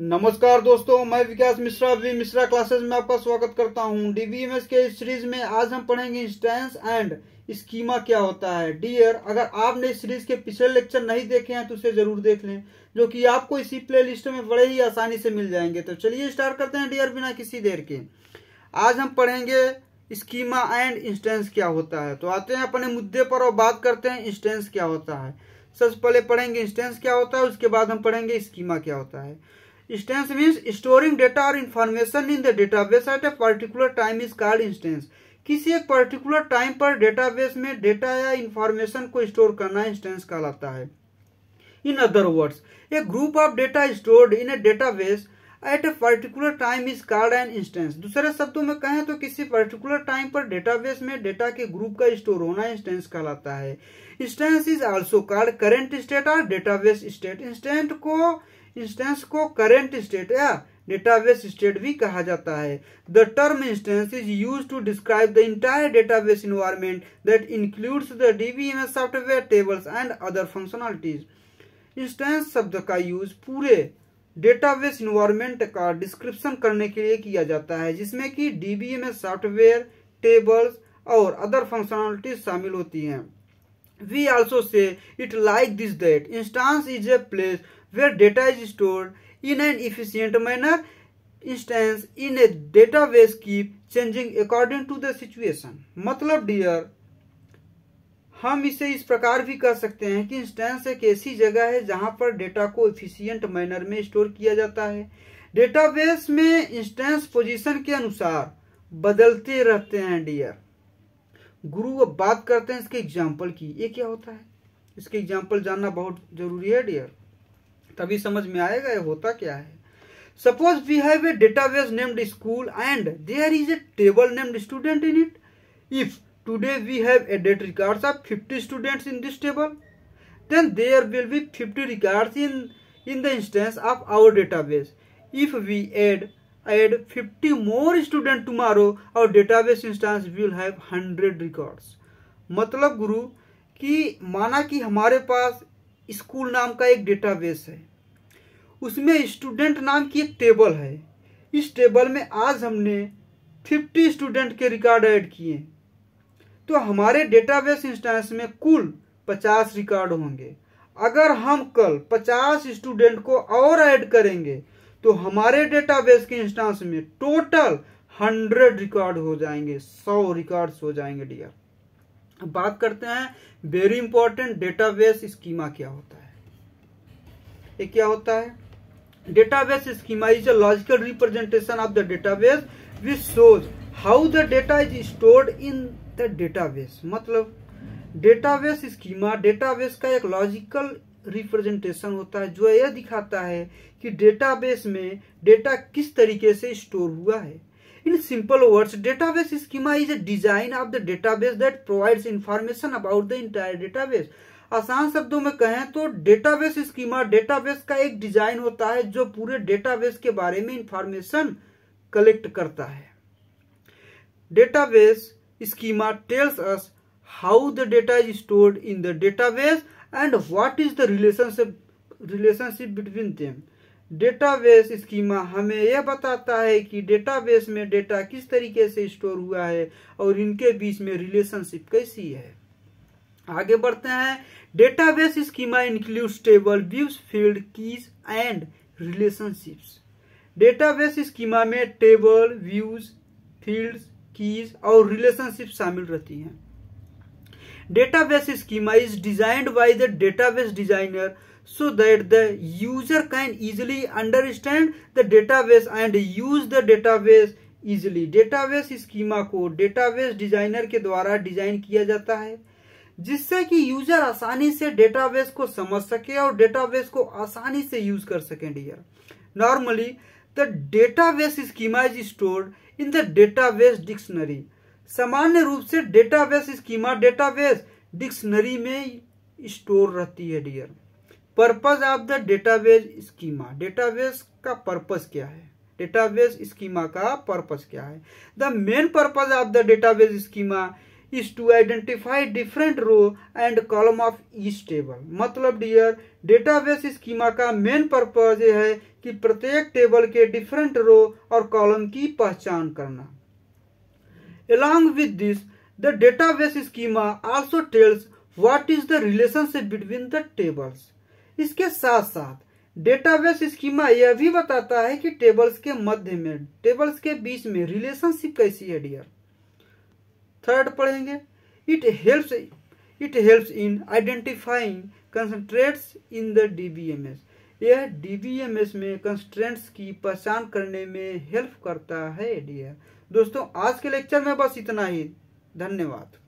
नमस्कार दोस्तों मैं विकास मिश्रा वी मिश्रा क्लासेस में आपका स्वागत करता हूं डीबीएमएस के इस सीरीज में आज हम पढ़ेंगे इंस्टेंस एंड स्कीमा क्या होता है डियर अगर आपने इस सीरीज के पिछले लेक्चर नहीं देखे हैं तो उसे जरूर देख लें जो कि आपको इसी प्लेलिस्ट में बड़े ही आसानी से मिल जाएंगे तो चलिए स्टार्ट करते हैं डियर बिना किसी देर के आज हम पढ़ेंगे स्कीमा एंड इंस्टेंस क्या होता है तो आते हैं अपने मुद्दे पर और बात करते हैं इंस्टेंस क्या होता है सबसे पहले पढ़ेंगे इंस्टेंस क्या होता है उसके बाद हम पढ़ेंगे स्कीमा क्या होता है Instance means storing data or information in the database at a particular time is called instance. किसी एक पर्टिकुलर टाइम पर डेटाबेस में डेटा या इंफॉर्मेशन को स्टोर करना इंस्टेंस कहलाता है in other words a group of data stored in a database at a particular time is called an instance दूसरे शब्दों में कहें तो किसी पर्टिकुलर टाइम पर डेटाबेस में डेटा के ग्रुप का स्टोर होना इंस्टेंस कहलाता है instance is also called current state और डेटाबेस स्टेट इंस्टेंट को इंस्टेंस को करेंट स्टेट या डेटाबेस स्टेट भी कहा जाता है the term instance is use to describe the entire database environment that includes the DBMS software tables and other functionalities instance शब्द का यूज पूरे डेटाबेस इन्वायरमेंट का डिस्क्रिप्शन करने के लिए किया जाता है जिसमें कि डीबीएमएस सॉफ्टवेयर टेबल्स और अदर फंक्शनलिटीज शामिल होती हैं we also say it like this that instance is a place where data is stored in an efficient manner instance in a database keep changing according to the situation मतलब dear हम इसे इस प्रकार भी कह सकते हैं कि इंस्टेंस एक ऐसी जगह है जहां पर डेटा को इफिशियंट मैनर में स्टोर किया जाता है डेटाबेस में इंस्टेंस पोजीशन के अनुसार बदलते रहते हैं डियर गुरु अब बात करते हैं इसके एग्जांपल की ये क्या होता है इसके एग्जांपल जानना बहुत जरूरी है डियर तभी समझ में आएगा ये होता क्या है suppose we have a database named school and there is a table named student in it if today we have a date records of fifty students in this table then there will be fifty records in in the instance of our database if we add add fifty more student tomorrow our database instance will have hundred records मतलब गुरु कि माना कि हमारे पास school नाम का एक database है उसमें स्टूडेंट नाम की एक टेबल है इस टेबल में आज हमने फिफ्टी स्टूडेंट के रिकॉर्ड ऐड किए तो हमारे डेटाबेस इंस्टेंस में कुल पचास रिकॉर्ड होंगे अगर हम कल पचास स्टूडेंट को और ऐड करेंगे तो हमारे डेटाबेस के इंस्टेंस में टोटल हंड्रेड रिकॉर्ड हो जाएंगे सौ रिकॉर्ड्स हो जाएंगे डियर बात करते हैं वेरी इंपॉर्टेंट डेटाबेस स्कीमा क्या होता है ये क्या होता है database schema is a logical representation of the database which shows how the data is stored in the database मतलब डेटाबेस स्कीमा डेटाबेस का एक लॉजिकल रिप्रेजेंटेशन होता है जो यह दिखाता है कि डेटाबेस में डेटा किस तरीके से स्टोर हुआ है In simple words, database schema is a design of the database that provides information about the entire database. आसान शब्दों में कहें तो डेटाबेस स्कीमा डेटाबेस का एक डिजाइन होता है जो पूरे डेटाबेस के बारे में इंफॉर्मेशन कलेक्ट करता है database schema tells us how the data is stored in the database and what is the relationship relationship between them database schema हमें यह बताता है कि डेटाबेस में डेटा किस तरीके से स्टोर हुआ है और इनके बीच में रिलेशनशिप कैसी है आगे बढ़ते हैं database schema includes table views field keys and relationships database schema में टेबल व्यूज फील्ड कीज और रिलेशनशिप शामिल रहती हैं database schema is designed by the database designer so that the user can easily understand the database and use the database easily database schema को database designer के द्वारा design किया जाता है जिससे कि यूजर आसानी से डेटाबेस को समझ सके और डेटाबेस को आसानी से यूज कर सके dear normally the database schema is stored in the database dictionary सामान्य रूप से डेटाबेस स्कीमा डेटाबेस डिक्शनरी में स्टोर रहती है dear purpose of the database schema database का पर्पज क्या है डेटाबेस स्कीमा का पर्पज क्या है the main purpose of the database schema is to identify different row and column of each table मतलब डियर डेटाबेस स्कीमा का main purpose ये है कि प्रत्येक टेबल के डिफरेंट रो और कॉलम की पहचान करना along with this the database schema also tells what is the relationship between the tables इसके साथ साथ डेटाबेस स्कीमा यह भी बताता है कि टेबल्स के मध्य में टेबल्स के बीच में रिलेशनशिप कैसी है डियर थर्ड पढ़ेंगे it helps it helps in identifying constraints in the DBMS यह डीबीएमएस में कंस्ट्रेंट्स की पहचान करने में हेल्प करता है डियर दोस्तों आज के लेक्चर में बस इतना ही धन्यवाद